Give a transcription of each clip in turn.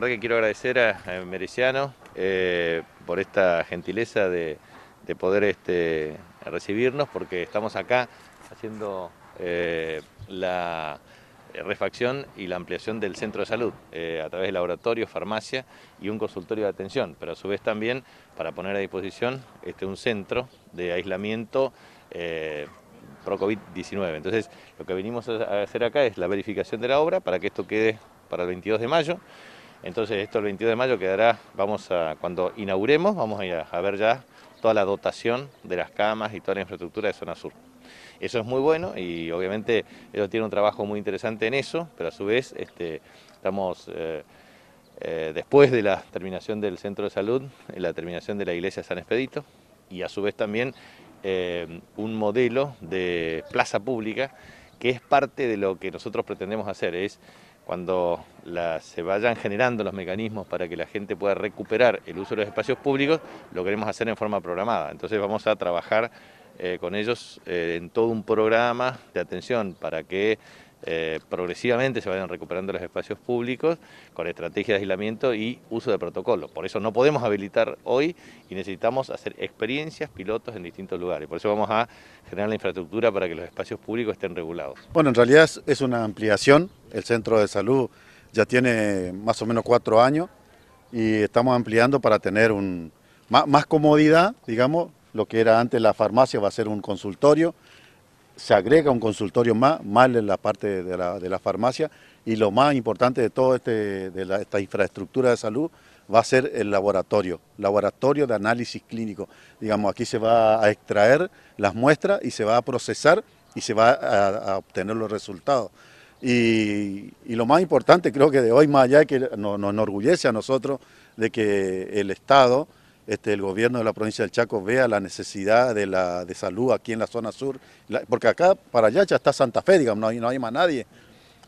verdad que quiero agradecer a, Mericiano eh, por esta gentileza de, poder este, recibirnos, porque estamos acá haciendo eh, la refacción y la ampliación del centro de salud eh, a través de laboratorio, farmacia y un consultorio de atención, pero a su vez también para poner a disposición este, un centro de aislamiento pro COVID-19. Entonces, lo que venimos a hacer acá es la verificación de la obra para que esto quede para el 22 de mayo. Entonces esto el 22 de mayo quedará, vamos a, cuando inauguremos, vamos a, ver ya toda la dotación de las camas y toda la infraestructura de Zona Sur. Eso es muy bueno y obviamente ellos tienen un trabajo muy interesante en eso, pero a su vez este, estamos... Eh, eh, después de la terminación del centro de salud, la terminación de la iglesia San Expedito y a su vez también eh, un modelo de plaza pública que es parte de lo que nosotros pretendemos hacer, es cuando la, se vayan generando los mecanismos para que la gente pueda recuperar el uso de los espacios públicos, lo queremos hacer en forma programada. Entonces vamos a trabajar eh, con ellos eh, en todo un programa de atención para que eh, progresivamente se vayan recuperando los espacios públicos con estrategias de aislamiento y uso de protocolos. Por eso no podemos habilitar hoy y necesitamos hacer experiencias pilotos en distintos lugares. Por eso vamos a generar la infraestructura para que los espacios públicos estén regulados. Bueno, en realidad es una ampliación. El centro de salud ya tiene más o menos cuatro años y estamos ampliando para tener un, más comodidad, digamos, lo que era antes la farmacia va a ser un consultorio se agrega un consultorio más, más en la parte de la, farmacia y lo más importante de toda este, esta infraestructura de salud va a ser el laboratorio, laboratorio de análisis clínico. Digamos, aquí se va a extraer las muestras y se va a procesar y se va a, obtener los resultados. Y, lo más importante creo que de hoy más allá que nos, nos enorgullece a nosotros de que el Estado este, el gobierno de la provincia del Chaco vea la necesidad de, la, de salud aquí en la zona sur, porque acá para allá ya está Santa Fe, digamos, no hay, más nadie.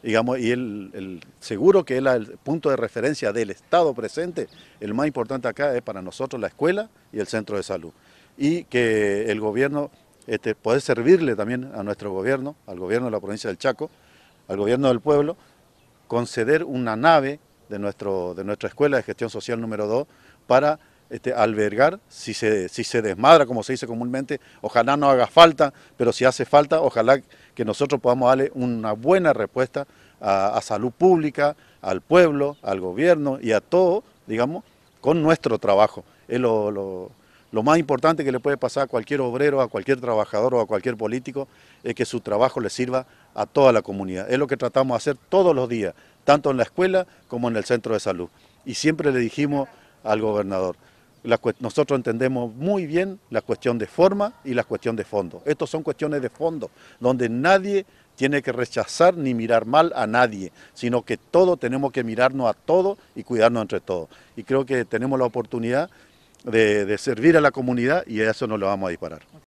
Digamos, y el, seguro que es el punto de referencia del Estado presente, el más importante acá es para nosotros la escuela y el centro de salud. Y que el gobierno este, puede servirle también a nuestro gobierno, al gobierno de la provincia del Chaco, al gobierno del pueblo, conceder una nave de, nuestro, de nuestra escuela de gestión social número 2 para este, albergar, si se, si se desmadra, como se dice comúnmente, ojalá no haga falta, pero si hace falta, ojalá que nosotros podamos darle una buena respuesta a, salud pública, al pueblo, al gobierno y a todo, digamos, con nuestro trabajo. Es lo, lo, más importante que le puede pasar a cualquier obrero, a cualquier trabajador o a cualquier político, es que su trabajo le sirva a toda la comunidad. Es lo que tratamos de hacer todos los días, tanto en la escuela como en el centro de salud. Y siempre le dijimos al gobernador, nosotros entendemos muy bien la cuestión de forma y la cuestión de fondo. Estos son cuestiones de fondo, donde nadie tiene que rechazar ni mirar mal a nadie, sino que todos tenemos que mirarnos a todos y cuidarnos entre todos. Y creo que tenemos la oportunidad de, de servir a la comunidad y a eso nos lo vamos a disparar.